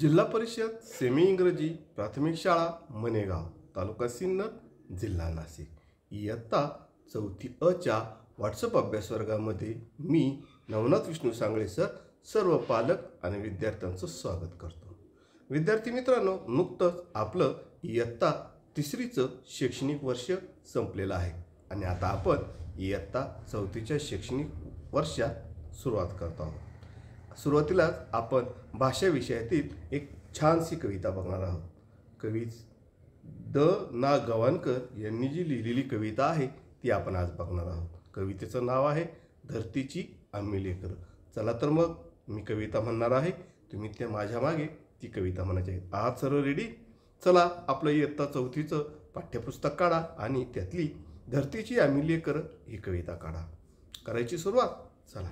जिल्हा परिषद सेमी इंग्रजी प्राथमिक शाळा मनेगाव तालुका सिन्नर जिल्हा नाशिक इयत्ता चौथी अच्या व्हॉट्सअप अभ्यास वर्गामध्ये मी नवनाथ विष्णू सांगळे सर सर्व पालक आणि विद्यार्थ्यांचं स्वागत करतो विद्यार्थी मित्रांनो नुकतंच आपलं इयत्ता तिसरीचं शैक्षणिक वर्ष संपलेलं आहे आणि आता आपण इयत्ता चौथीच्या शैक्षणिक वर्षात सुरुवात करत आहोत सुरुवातीलाच आपण भाषा एक छानशी कविता बघणार आहोत कवी द ना गवानकर यांनी जी लिहिलेली कविता आहे ती आपण आज बघणार आहोत कवितेचं नाव आहे धरतीची आम्ही लेकर चला तर मग मी कविता म्हणणार आहे तुम्ही त्या माझ्या मागे ती कविता म्हणायची आहे आहात सर्व रेडी चला आपलं इयत्ता चौथीचं पाठ्यपुस्तक काढा आणि त्यातली धरतीची आम्ही लेकर ही कविता काढा करायची सुरुवात चला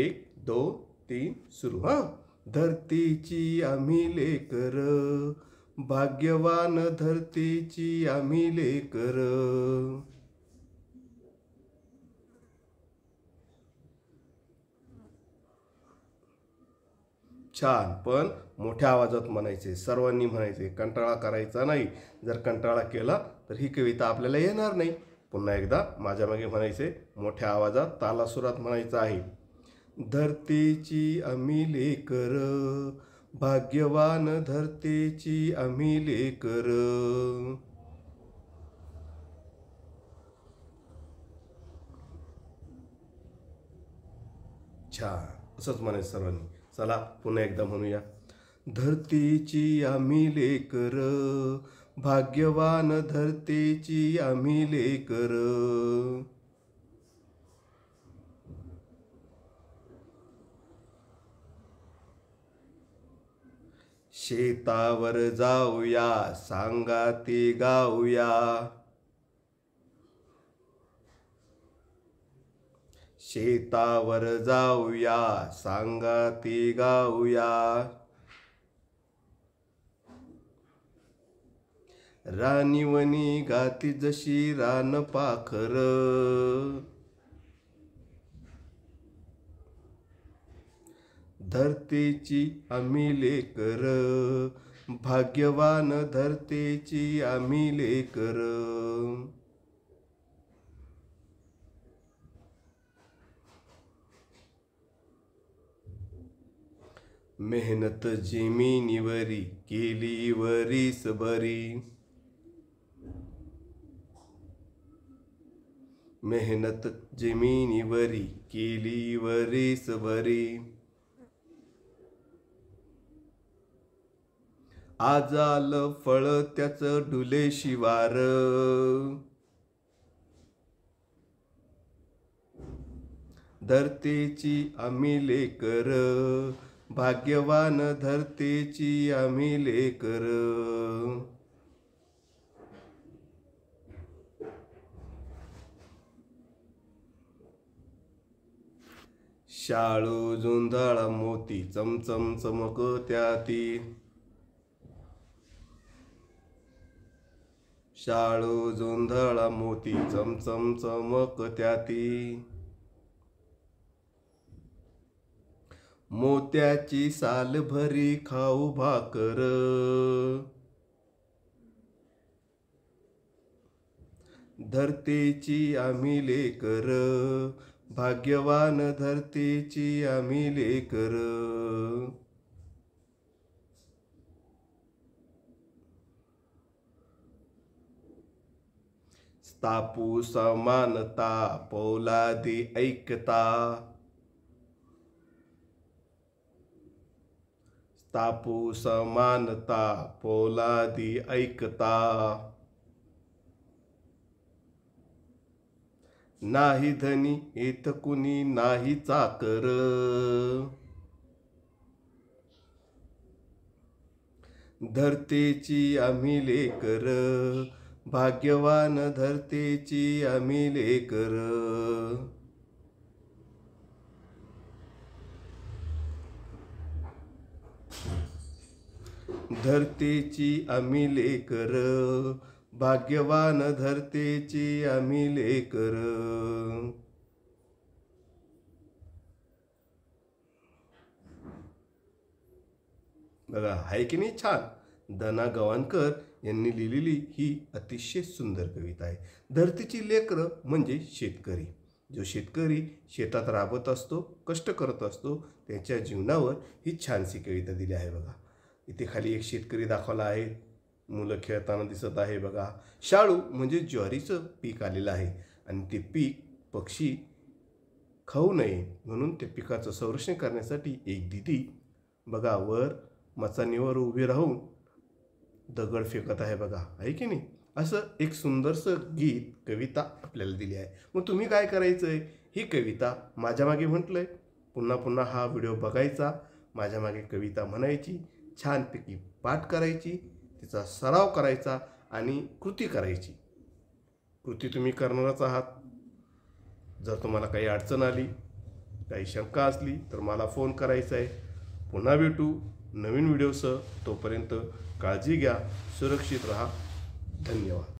एक दोन तीन सुरू हां धरतीची आम्ही लेकर भाग्यवान धरतीची आम्ही लेकर छान पण मोठ्या आवाजात म्हणायचे सर्वांनी म्हणायचे कंटाळा करायचा नाही जर कंटाळा केला तर ही कविता आपल्याला येणार नाही पुन्हा एकदा माझ्या मागे म्हणायचे मोठ्या आवाजात तालासुरात म्हणायचं आहे धरतेची आम्ही लेकर भाग्यवान धरतेची आम्ही लेकर छान असंच म्हणायचं सर्वांनी चला पुन्हा एकदा म्हणूया धरतीची आम्ही लेकर भाग्यवान धरतेची आम्ही लेकर शेतावर जाऊया सांगा ती गाऊया शेतावर जाऊया सांगा ती गाऊया राणीवणी गाती जशी रान पाखर धरतेची आम्ही लेकर भाग्यवान धरतेची आम्ही लेकर मेहनत जमिनीवरी केली वरीस बरी मेहनत जमिनीवरी केली वरीस बरी आज आजाल फळ त्याच डुले शिवार धरतेची आम्ही लेकर भाग्यवान धरतेची आम्ही लेकर शाळू झुंजाळा मोती चमचम चमक त्याती शाळू जोंधळा मोती चमचम चमक त्याती मोत्याची साल भरी खाऊ भाकर धरतेची आम्ही लेकर भाग्यवान धरतेची आम्ही लेकर स्तापू समानता पौलादी ऐकता स्थापू समानता पौलादी ऐकता नाही धनी येत कुणी नाही चाकर धरतेची आम्ही लेकर भाग्यवान धरतेची आम्ही लेकर धरतेची आम्ही लेकर भाग्यवान धरतेची आम्ही लेकर बघा आहे की नाही छान दना गवानकर यांनी लिहिलेली ही अतिशय सुंदर कविता आहे धरतीची लेकरं म्हणजे शेतकरी जो शेतकरी शेतात राबत असतो कष्ट करत असतो त्याच्या जीवनावर ही छानशी कविता दिली आहे बघा इथे खाली एक शेतकरी दाखवला आहे मुलं खेळताना दिसत आहे बघा शाळू म्हणजे ज्वारीचं पीक आलेलं आहे आणि ते पीक पक्षी खाऊ नये म्हणून त्या पिकाचं संरक्षण करण्यासाठी एक दिदी बघा वर मचानीवर उभी राहून दगड फेकत आहे बघा आहे की नाही असं एक सुंदरसं गीत कविता आपल्याला दिली आहे मग तुम्ही काय करायचं आहे ही कविता माझ्यामागे म्हटलं आहे पुन्हा पुन्हा हा व्हिडिओ बघायचा माझ्यामागे कविता म्हणायची छानपैकी पाठ करायची तिचा सराव करायचा आणि कृती करायची कृती तुम्ही करणारच आहात जर तुम्हाला काही अडचण आली काही शंका असली तर मला फोन करायचा आहे पुन्हा भेटू नवीन व्हिडिओसह तोपर्यंत काळजी घ्या सुरक्षित रहा धन्यवाद